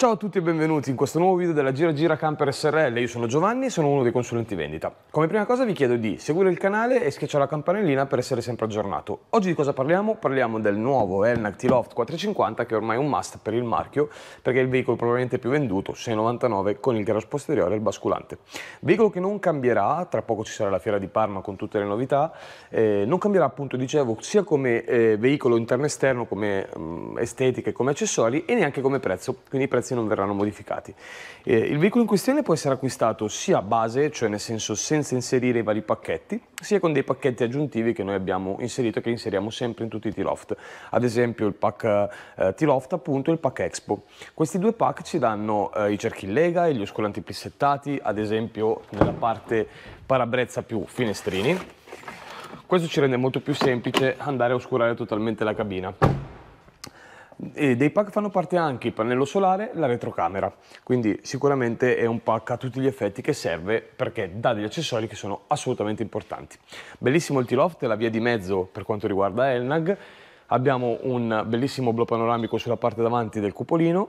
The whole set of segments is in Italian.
Ciao a tutti e benvenuti in questo nuovo video della Gira Gira Camper SRL. Io sono Giovanni e sono uno dei consulenti vendita. Come prima cosa vi chiedo di seguire il canale e schiacciare la campanellina per essere sempre aggiornato. Oggi di cosa parliamo? Parliamo del nuovo Elnac T-Loft 450 che è ormai è un must per il marchio perché è il veicolo probabilmente più venduto, 699 con il garage posteriore e il basculante. Veicolo che non cambierà, tra poco ci sarà la fiera di Parma con tutte le novità, eh, non cambierà appunto dicevo sia come eh, veicolo interno esterno, come mh, mm, estetica e come accessori e neanche come prezzo, quindi i prezzi prezzi non verranno modificati. Eh, il veicolo in questione può essere acquistato sia a base, cioè nel senso senza inserire i vari pacchetti, sia con dei pacchetti aggiuntivi che noi abbiamo inserito e che inseriamo sempre in tutti i T-Loft. Ad esempio il pack eh, T-Loft appunto e il pack Expo. Questi due pack ci danno eh, i cerchi in lega e gli oscuranti pissettati, ad esempio nella parte parabrezza più finestrini. Questo ci rende molto più semplice andare a oscurare totalmente la cabina. E dei pack fanno parte anche il pannello solare e la retrocamera, quindi sicuramente è un pack a tutti gli effetti che serve perché dà degli accessori che sono assolutamente importanti. Bellissimo il T-Loft, la via di mezzo per quanto riguarda Elnag, abbiamo un bellissimo blu panoramico sulla parte davanti del cupolino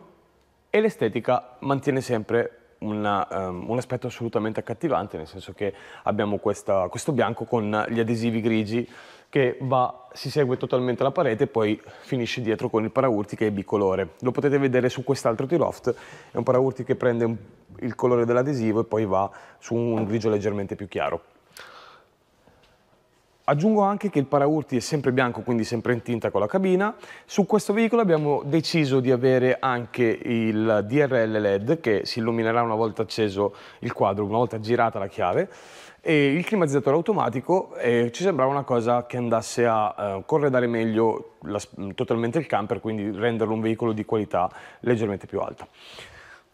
e l'estetica mantiene sempre una, um, ehm, un aspetto assolutamente accattivante, nel senso che abbiamo questa, questo bianco con gli adesivi grigi che va, si segue totalmente la parete e poi finisce dietro con il paraurti che è bicolore. Lo potete vedere su quest'altro T-Loft, è un paraurti che prende il colore dell'adesivo e poi va su un grigio leggermente più chiaro. Aggiungo anche che il paraurti è sempre bianco, quindi sempre in tinta con la cabina. Su questo veicolo abbiamo deciso di avere anche il DRL LED che si illuminerà una volta acceso il quadro, una volta girata la chiave e il climatizzatore automatico eh, ci sembrava una cosa che andasse a eh, corredare meglio la, totalmente il camper, quindi renderlo un veicolo di qualità leggermente più alta.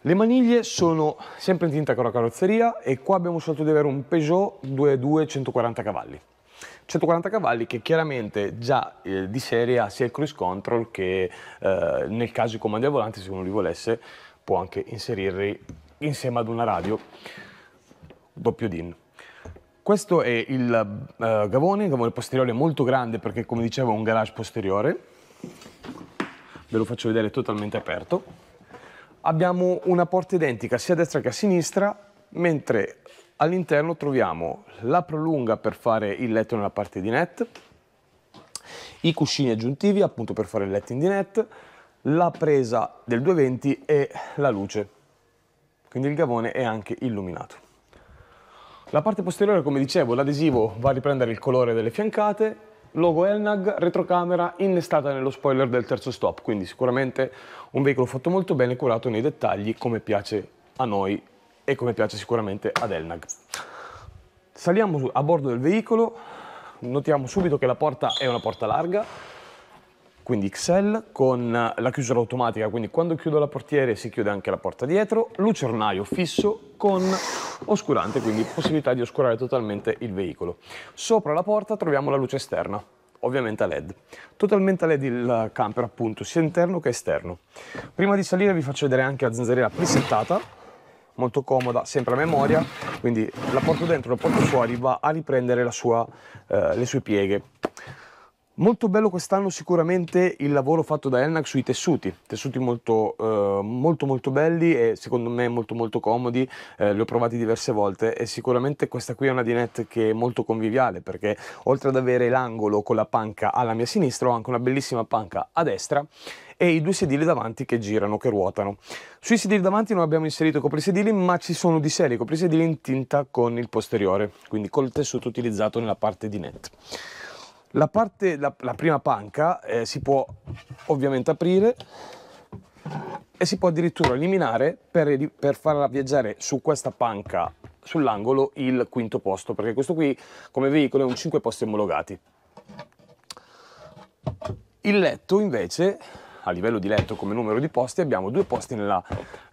Le maniglie sono sempre in tinta con la carrozzeria e qua abbiamo scelto di avere un Peugeot 22 140 cavalli. 140 cavalli che chiaramente già eh, di serie ha sia il cruise control che eh, nel caso i comandi al volante se uno li volesse può anche inserirli insieme ad una radio doppio DIN. Questo è il uh, gavone, il gavone posteriore è molto grande perché come dicevo è un garage posteriore. Ve lo faccio vedere totalmente aperto. Abbiamo una porta identica sia a destra che a sinistra, mentre all'interno troviamo la prolunga per fare il letto nella parte di net, i cuscini aggiuntivi appunto per fare il letto in dinette, la presa del 220 e la luce. Quindi il gavone è anche illuminato. La parte posteriore, come dicevo, l'adesivo va a riprendere il colore delle fiancate, logo Elnag, retrocamera innestata nello spoiler del terzo stop, quindi sicuramente un veicolo fatto molto bene, curato nei dettagli, come piace a noi e come piace sicuramente ad Elnag. Saliamo a bordo del veicolo, notiamo subito che la porta è una porta larga, quindi XL con la chiusura automatica, quindi quando chiudo la portiera si chiude anche la porta dietro, lucernaio fisso con oscurante, quindi possibilità di oscurare totalmente il veicolo. Sopra la porta troviamo la luce esterna, ovviamente a LED. Totalmente a LED il camper appunto, sia interno che esterno. Prima di salire vi faccio vedere anche la zanzariera presettata, molto comoda, sempre a memoria, quindi la porto dentro, la porto fuori, va a riprendere sua, eh, le sue pieghe Molto bello quest'anno sicuramente il lavoro fatto da Elnac sui tessuti, tessuti molto, eh, molto, molto belli e secondo me molto molto comodi, eh, li ho provati diverse volte e sicuramente questa qui è una dinette che è molto conviviale perché oltre ad avere l'angolo con la panca alla mia sinistra ho anche una bellissima panca a destra e i due sedili davanti che girano, che ruotano. Sui sedili davanti non abbiamo inserito coprisedili, ma ci sono di serie coprisedili in tinta con il posteriore, quindi col tessuto utilizzato nella parte dinette. La, parte, la, la prima panca eh, si può ovviamente aprire e si può addirittura eliminare per, per farla viaggiare su questa panca sull'angolo il quinto posto perché questo qui come veicolo è un 5 posti omologati il letto invece a livello di letto come numero di posti abbiamo due posti nella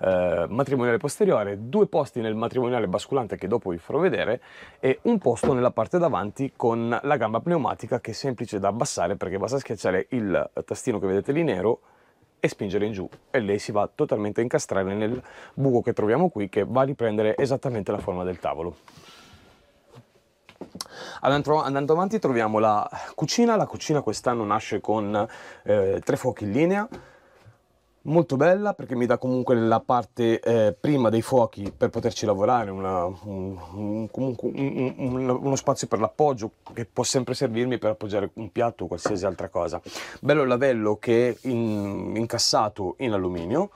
eh, matrimoniale posteriore, due posti nel matrimoniale basculante che dopo vi farò vedere e un posto nella parte davanti con la gamba pneumatica che è semplice da abbassare perché basta schiacciare il tastino che vedete lì nero e spingere in giù e lei si va totalmente a incastrare nel buco che troviamo qui che va a riprendere esattamente la forma del tavolo. Andando avanti troviamo la cucina, la cucina quest'anno nasce con eh, tre fuochi in linea, molto bella perché mi dà comunque la parte eh, prima dei fuochi per poterci lavorare, una, un, un, un, uno spazio per l'appoggio che può sempre servirmi per appoggiare un piatto o qualsiasi altra cosa. Bello il lavello che è in, incassato in alluminio,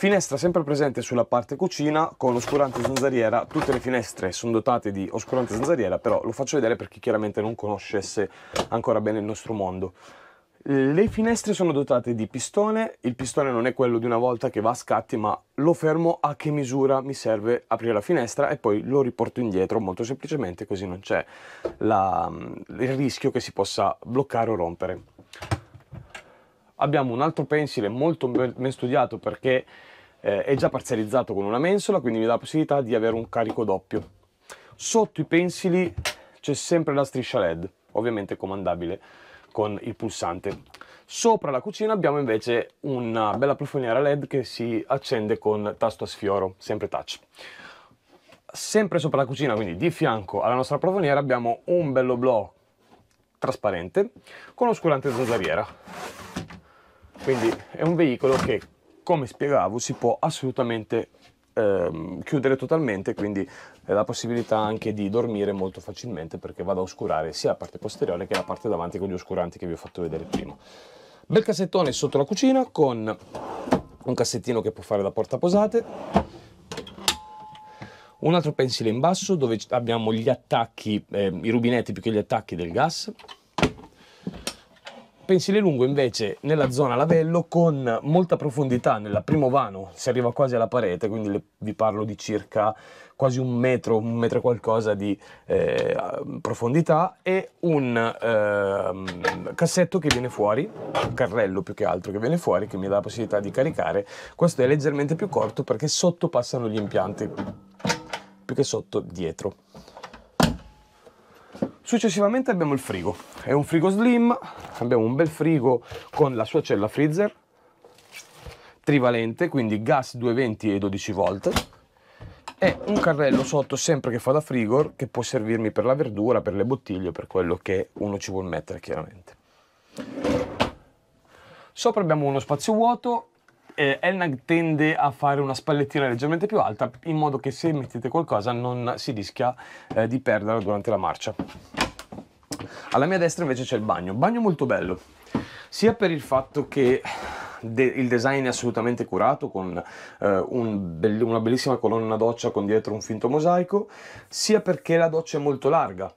Finestra sempre presente sulla parte cucina con oscurante zanzariera, tutte le finestre sono dotate di oscurante zanzariera, però lo faccio vedere per chi chiaramente non conoscesse ancora bene il nostro mondo. Eh, le finestre sono dotate di pistone, il pistone non è quello di una volta che va a scatti, ma lo fermo a che misura mi serve aprire la finestra e poi lo riporto indietro molto semplicemente così non c'è mm, il rischio che si possa bloccare o rompere. Abbiamo un altro pensile molto ben studiato perché eh, è già parzializzato con una mensola, quindi mi dà la possibilità di avere un carico doppio. Sotto i pensili c'è sempre la striscia LED, ovviamente comandabile con il pulsante. Sopra la cucina abbiamo invece una bella plafoniera LED che si accende con tasto a sfioro, sempre touch. Sempre sopra la cucina, quindi di fianco alla nostra plafoniera, abbiamo un bello blò trasparente con oscurante zanzariera. Quindi è un veicolo che come spiegavo si può assolutamente ehm, chiudere totalmente, quindi è la possibilità anche di dormire molto facilmente perché vado a oscurare sia la parte posteriore che la parte davanti con gli oscuranti che vi ho fatto vedere prima. Bel cassettone sotto la cucina con un cassettino che può fare da porta posate un altro pensile in basso dove abbiamo gli attacchi, eh, i rubinetti più che gli attacchi del gas, Pensile lungo invece nella zona lavello con molta profondità, nella primo vano si arriva quasi alla parete, quindi le, vi parlo di circa quasi un metro, un metro qualcosa di eh, profondità e un eh, cassetto che viene fuori, un carrello più che altro che viene fuori, che mi dà la possibilità di caricare. Questo è leggermente più corto perché sotto passano gli impianti, più che sotto dietro. Successivamente abbiamo il frigo, è un frigo slim, abbiamo un bel frigo con la sua cella freezer, trivalente, quindi gas 220 e 12 volt, e un carrello sotto sempre che fa da frigor che può servirmi per la verdura, per le bottiglie, per quello che uno ci vuol mettere chiaramente. Sopra abbiamo uno spazio vuoto eh, Elnag tende a fare una spallettina leggermente più alta in modo che se mettete qualcosa non si rischia eh, di perderla durante la marcia. Alla mia destra invece c'è il bagno, bagno molto bello, sia per il fatto che De, il design è assolutamente curato con eh, un be una bellissima colonna doccia con dietro un finto mosaico, sia perché la doccia è molto larga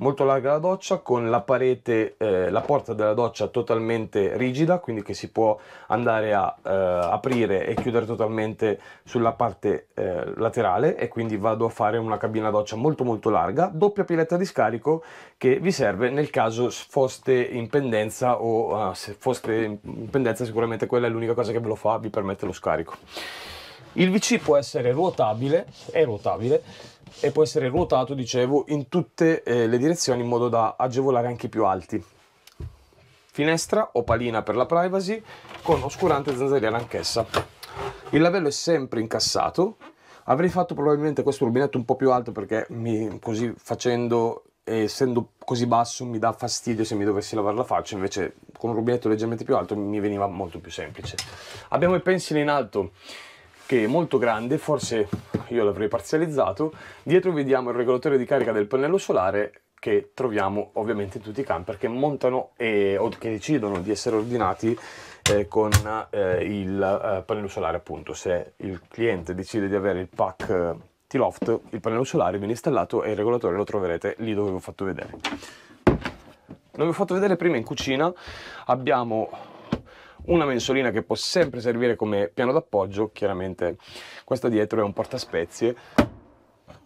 molto larga la doccia con la parete, eh, la porta della doccia totalmente rigida, quindi che si può andare a eh, aprire e chiudere totalmente sulla parte eh, laterale e quindi vado a fare una cabina doccia molto molto larga, doppia piletta di scarico che vi serve nel caso foste in pendenza o ah, se foste in pendenza sicuramente quella è l'unica cosa che ve lo fa, vi permette lo scarico. Il VC può essere ruotabile, è ruotabile, e può essere ruotato, dicevo, in tutte eh, le direzioni in modo da agevolare anche i più alti. Finestra opalina per la privacy con oscurante zanzariera anch'essa. Il lavello è sempre incassato. Avrei fatto probabilmente questo rubinetto un po' più alto perché mi, così facendo essendo così basso mi dà fastidio se mi dovessi lavare la faccia, invece con un rubinetto leggermente più alto mi veniva molto più semplice. Abbiamo i pensili in alto che è molto grande, forse io l'avrei parzializzato. Dietro vediamo il regolatore di carica del pannello solare che troviamo ovviamente in tutti i camper che montano e, o che decidono di essere ordinati eh, con eh, il eh, pannello solare appunto se il cliente decide di avere il pack eh, T-Loft il pannello solare viene installato e il regolatore lo troverete lì dove vi ho fatto vedere non vi ho fatto vedere prima in cucina abbiamo una mensolina che può sempre servire come piano d'appoggio, chiaramente questa dietro è un portaspezie,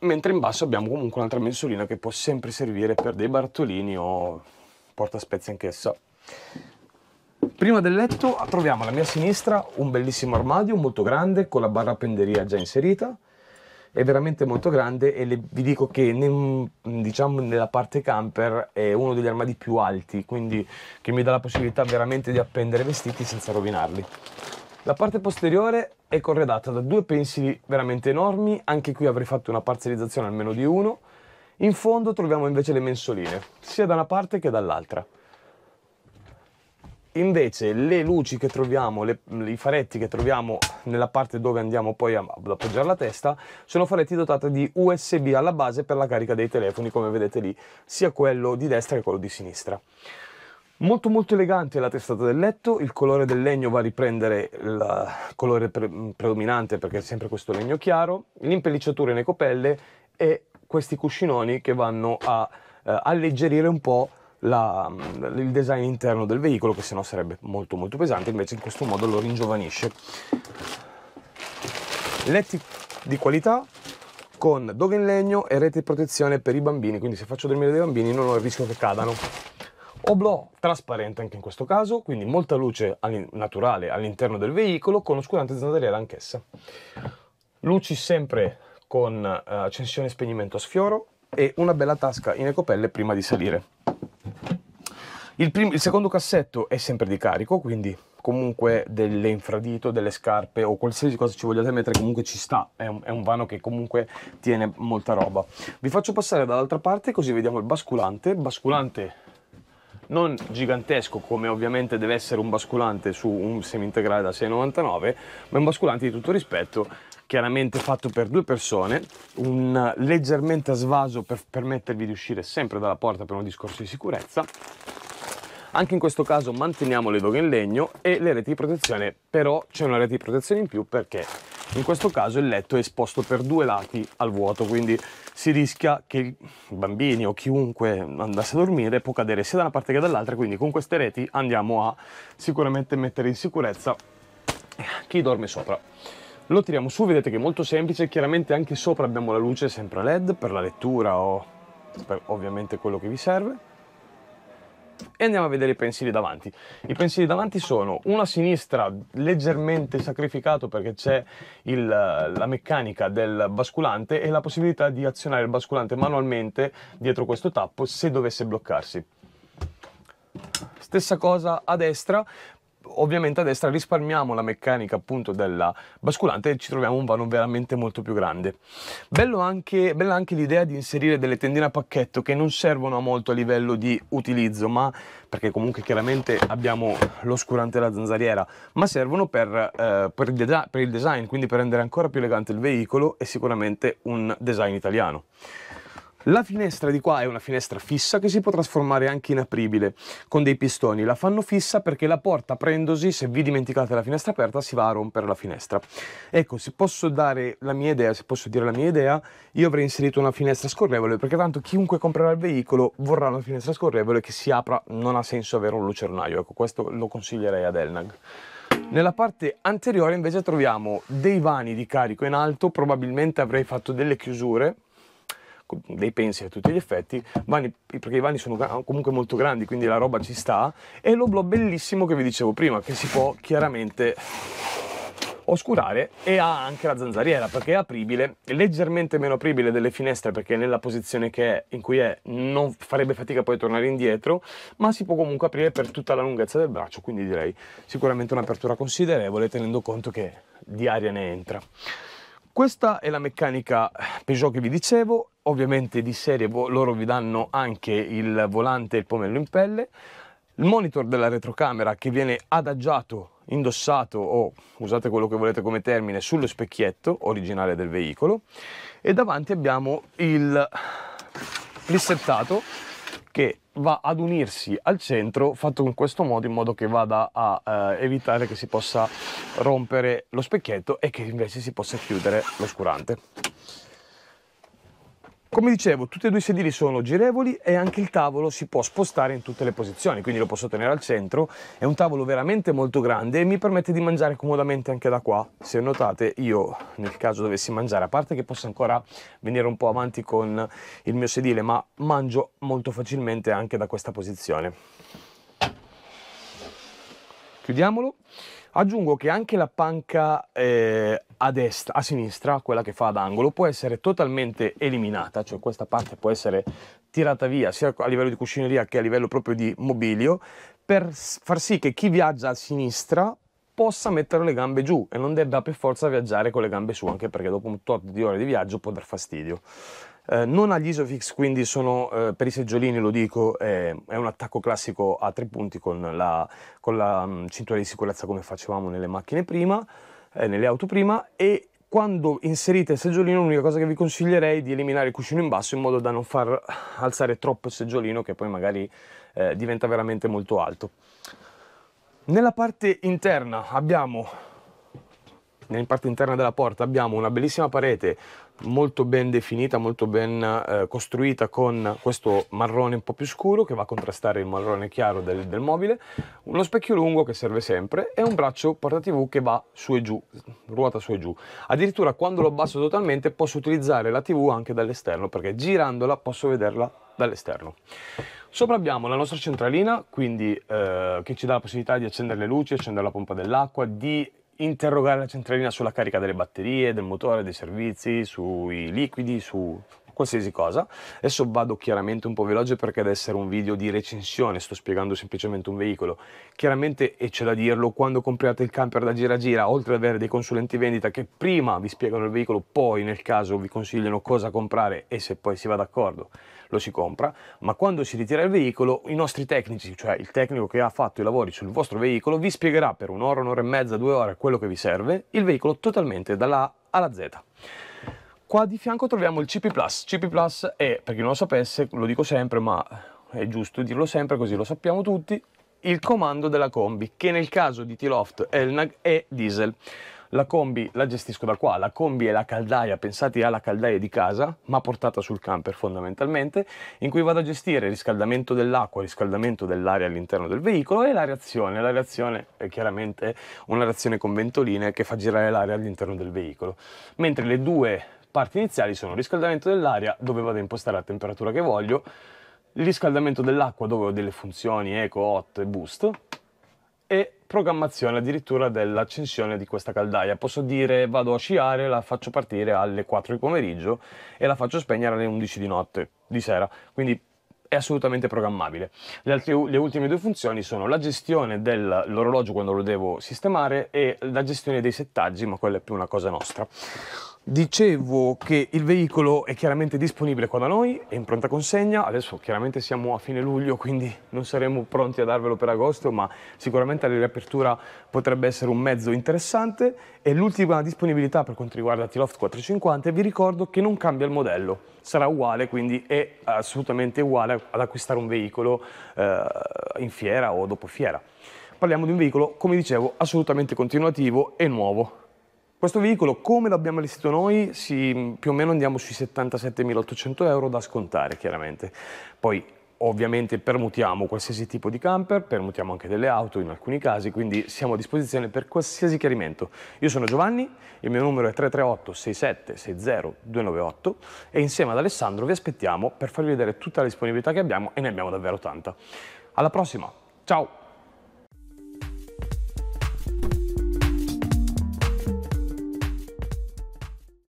mentre in basso abbiamo comunque un'altra mensolina che può sempre servire per dei bartolini o portaspezie anch'essa. Prima del letto troviamo alla mia sinistra un bellissimo armadio molto grande con la barra penderia già inserita, è veramente molto grande e le, vi dico che nel, diciamo nella parte camper è uno degli armadi più alti, quindi che mi dà la possibilità veramente di appendere vestiti senza rovinarli. La parte posteriore è corredata da due pensili veramente enormi, anche qui avrei fatto una parzializzazione almeno di uno. In fondo troviamo invece le mensoline, sia da una parte che dall'altra. Invece le luci che troviamo, le, i faretti che troviamo nella parte dove andiamo poi ad appoggiare la testa, sono faretti dotati di USB alla base per la carica dei telefoni, come vedete lì, sia quello di destra che quello di sinistra. Molto molto elegante la testata del letto, il colore del legno va a riprendere il colore pre predominante perché è sempre questo legno chiaro, l'impellicciatura in copelle e questi cuscinoni che vanno a eh, alleggerire un po' la, mm, il design interno del veicolo che sennò sarebbe molto molto pesante, invece in questo modo lo ringiovanisce. Letti di qualità con doghe in legno e rete di protezione per i bambini, quindi se faccio dormire dei bambini non ho il rischio che cadano. Oblò trasparente anche in questo caso, quindi molta luce naturale all'interno del veicolo con oscurante zanzariera anch'essa. Luci sempre con eh, accensione e spegnimento a sfioro e una bella tasca in ecopelle prima di salire. Il, prim- il secondo cassetto è sempre di carico, quindi comunque delle infradito, delle scarpe o qualsiasi cosa ci vogliate mettere, comunque ci sta, è un, è un, vano che comunque tiene molta roba. Vi faccio passare dall'altra parte così vediamo il basculante, basculante non gigantesco come ovviamente deve essere un basculante su un semi-integrale da 6,99, ma è un basculante di tutto rispetto, chiaramente fatto per due persone, un leggermente a svaso per permettervi di uscire sempre dalla porta per un discorso di sicurezza, anche in questo caso manteniamo le doghe in legno e le reti di protezione, però c'è una rete di protezione in più perché in questo caso il letto è esposto per due lati al vuoto, quindi si rischia che i bambini o chiunque andasse a dormire può cadere sia da una parte che dall'altra, quindi con queste reti andiamo a sicuramente mettere in sicurezza chi dorme sopra. Lo tiriamo su, vedete che è molto semplice, chiaramente anche sopra abbiamo la luce sempre LED per la lettura o per ovviamente quello che vi serve e andiamo a vedere i pensili davanti. I pensili davanti sono uno a sinistra leggermente sacrificato perché c'è la meccanica del basculante e la possibilità di azionare il basculante manualmente dietro questo tappo se dovesse bloccarsi. Stessa cosa a destra, ovviamente a destra risparmiamo la meccanica appunto della basculante e ci troviamo un vano veramente molto più grande. Anche, bella anche l'idea di inserire delle tendine a pacchetto che non servono a molto a livello di utilizzo, ma perché comunque chiaramente abbiamo l'oscurante e la zanzariera, ma servono per, eh, per, il per il design, quindi per rendere ancora più elegante il veicolo e sicuramente un design italiano. La finestra di qua è una finestra fissa che si può trasformare anche in apribile con dei pistoni. La fanno fissa perché la porta aprendosi, se vi dimenticate la finestra aperta, si va a rompere la finestra. Ecco, se posso dare la mia idea, se posso dire la mia idea, io avrei inserito una finestra scorrevole perché tanto chiunque comprerà il veicolo vorrà una finestra scorrevole che si apra, non ha senso avere un lucernaio. Ecco, questo lo consiglierei ad Elnag. Nella parte anteriore invece troviamo dei vani di carico in alto, probabilmente avrei fatto delle chiusure dei pensi a tutti gli effetti, vani, perché i vani sono comunque molto grandi, quindi la roba ci sta, e l'oblò bellissimo che vi dicevo prima, che si può chiaramente oscurare e ha anche la zanzariera perché è apribile, leggermente meno apribile delle finestre perché nella posizione che è, in cui è non farebbe fatica poi a tornare indietro, ma si può comunque aprire per tutta la lunghezza del braccio, quindi direi sicuramente un'apertura considerevole tenendo conto che di aria ne entra. Questa è la meccanica Peugeot che vi dicevo, ovviamente di serie loro vi danno anche il volante e il pomello in pelle, il monitor della retrocamera che viene adagiato, indossato o usate quello che volete come termine sullo specchietto originale del veicolo e davanti abbiamo il plissettato che va ad unirsi al centro fatto in questo modo in modo che vada a eh, evitare che si possa rompere lo specchietto e che invece si possa chiudere l'oscurante. Come dicevo, tutti e due i sedili sono girevoli e anche il tavolo si può spostare in tutte le posizioni, quindi lo posso tenere al centro. È un tavolo veramente molto grande e mi permette di mangiare comodamente anche da qua. Se notate, io nel caso dovessi mangiare, a parte che posso ancora venire un po' avanti con il mio sedile, ma mangio molto facilmente anche da questa posizione. Chiudiamolo. Aggiungo che anche la panca eh, a destra, a sinistra, quella che fa ad angolo, può essere totalmente eliminata, cioè questa parte può essere tirata via sia a livello di cuscineria che a livello proprio di mobilio, per far sì che chi viaggia a sinistra possa mettere le gambe giù e non debba per forza viaggiare con le gambe su, anche perché dopo un tot di ore di viaggio può dar fastidio. Eh, non agli Isofix, quindi sono eh, per i seggiolini, lo dico, eh, è un attacco classico a tre punti con la, con la mh, mm, cintura di sicurezza come facevamo nelle macchine prima, eh, nelle auto prima e quando inserite il seggiolino l'unica cosa che vi consiglierei è di eliminare il cuscino in basso in modo da non far alzare troppo il seggiolino che poi magari eh, diventa veramente molto alto. Nella parte interna abbiamo nella parte interna della porta abbiamo una bellissima parete molto ben definita, molto ben eh, costruita con questo marrone un po' più scuro che va a contrastare il marrone chiaro del, del mobile, uno specchio lungo che serve sempre e un braccio porta tv che va su e giù, ruota su e giù. Addirittura quando lo abbasso totalmente posso utilizzare la tv anche dall'esterno perché girandola posso vederla dall'esterno. Sopra abbiamo la nostra centralina, quindi eh, che ci dà la possibilità di accendere le luci, accendere la pompa dell'acqua, di interrogare la centralina sulla carica delle batterie, del motore, dei servizi, sui liquidi, su qualsiasi cosa. Adesso vado chiaramente un po' veloce perché ad essere un video di recensione sto spiegando semplicemente un veicolo. Chiaramente, e c'è da dirlo, quando compriate il camper da gira gira, oltre ad avere dei consulenti vendita che prima vi spiegano il veicolo, poi nel caso vi consigliano cosa comprare e se poi si va d'accordo lo si compra, ma quando si ritira il veicolo i nostri tecnici, cioè il tecnico che ha fatto i lavori sul vostro veicolo, vi spiegherà per un'ora, un'ora e mezza, due ore quello che vi serve, il veicolo totalmente dalla A alla Z. Qua di fianco troviamo il CP Plus. CP Plus è, per chi non lo sapesse, lo dico sempre, ma è giusto dirlo sempre così lo sappiamo tutti, il comando della combi, che nel caso di T-Loft Elnag è diesel. La combi la gestisco da qua, la combi è la caldaia, pensate alla caldaia di casa, ma portata sul camper fondamentalmente, in cui vado a gestire il riscaldamento dell'acqua, il riscaldamento dell'aria all'interno del veicolo e la reazione. La reazione è chiaramente una reazione con ventoline che fa girare l'aria all'interno del veicolo. Mentre le due Parti iniziali sono riscaldamento dell'aria, dove vado a impostare la temperatura che voglio, il riscaldamento dell'acqua dove ho delle funzioni eco, hot e boost, e programmazione addirittura dell'accensione di questa caldaia. Posso dire vado a sciare, la faccio partire alle 4 di pomeriggio e la faccio spegnere alle 11 di notte, di sera. Quindi è assolutamente programmabile. Le, altre, le ultime due funzioni sono la gestione dell'orologio quando lo devo sistemare e la gestione dei settaggi, ma quella è più una cosa nostra. Dicevo che il veicolo è chiaramente disponibile qua da noi, è in pronta consegna, adesso chiaramente siamo a fine luglio quindi non saremo pronti a darvelo per agosto ma sicuramente la riapertura potrebbe essere un mezzo interessante e l'ultima disponibilità per quanto riguarda T-Loft 450 vi ricordo che non cambia il modello, sarà uguale quindi è assolutamente uguale ad acquistare un veicolo eh, in fiera o dopo fiera. Parliamo di un veicolo come dicevo assolutamente continuativo e nuovo. Questo veicolo, come l'abbiamo allestito noi, si, più o meno andiamo sui 77.800 euro da scontare, chiaramente. Poi Ovviamente permutiamo qualsiasi tipo di camper, permutiamo anche delle auto in alcuni casi, quindi siamo a disposizione per qualsiasi chiarimento. Io sono Giovanni, il mio numero è 338 6760 298 e insieme ad Alessandro vi aspettiamo per farvi vedere tutta la disponibilità che abbiamo e ne abbiamo davvero tanta. Alla prossima, ciao!